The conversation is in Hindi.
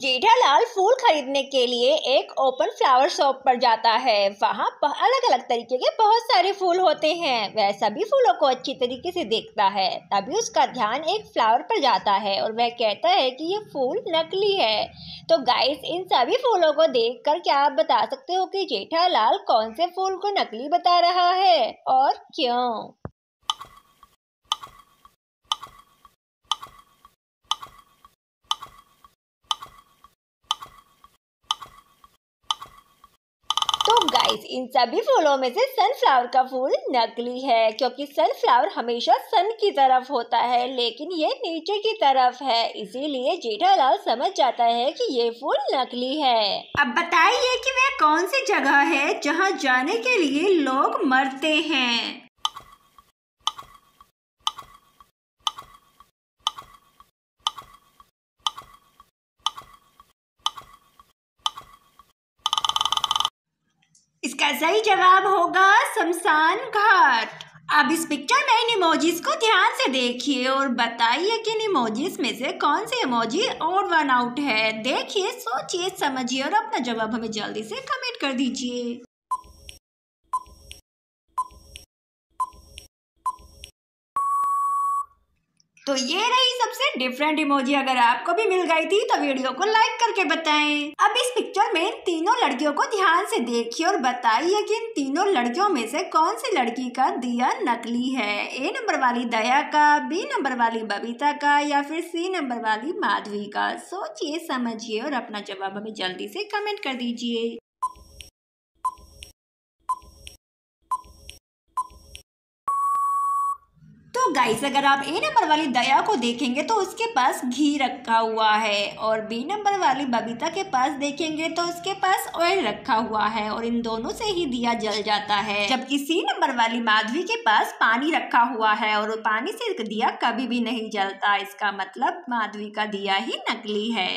जेठालाल फूल खरीदने के लिए एक ओपन फ्लावर शॉप पर जाता है वहाँ अलग अलग तरीके के बहुत सारे फूल होते हैं वह सभी फूलों को अच्छी तरीके से देखता है तभी उसका ध्यान एक फ्लावर पर जाता है और वह कहता है कि ये फूल नकली है तो गाइस इन सभी फूलों को देखकर क्या आप बता सकते हो कि जेठालाल कौन से फूल को नकली बता रहा है और क्यों गाइस इन सभी फूलों में से सनफ्लावर का फूल नकली है क्योंकि सनफ्लावर हमेशा सन की तरफ होता है लेकिन ये नीचे की तरफ है इसीलिए जेठालाल समझ जाता है कि ये फूल नकली है अब बताइए कि वह कौन सी जगह है जहाँ जाने के लिए लोग मरते हैं इसका सही जवाब होगा शमशान घाट अब इस पिक्चर में इन इमोजीज को ध्यान से देखिए और बताइए कि इन इमोजीज में से कौन सी इमोजी और वन आउट है देखिए सोचिए समझिए और अपना जवाब हमें जल्दी से कमेंट कर दीजिए ये रही सबसे डिफरेंट इमोजी अगर आपको भी मिल गई थी तो वीडियो को लाइक करके बताएं अब इस पिक्चर में तीनों लड़कियों को ध्यान से देखिए और बताइए कि इन तीनों लड़कियों में से कौन सी लड़की का दिया नकली है ए नंबर वाली दया का बी नंबर वाली बबीता का या फिर सी नंबर वाली माधवी का सोचिए समझिए और अपना जवाब हमें जल्दी से कमेंट कर दीजिए गाइस अगर आप ए नंबर वाली दया को देखेंगे तो उसके पास घी रखा हुआ है और बी नंबर वाली बबीता के पास देखेंगे तो उसके पास ऑयल रखा हुआ है और इन दोनों से ही दिया जल जाता है जबकि सी नंबर वाली माधवी के पास पानी रखा हुआ है और पानी से दिया कभी भी नहीं जलता इसका मतलब माधवी का दिया ही नकली है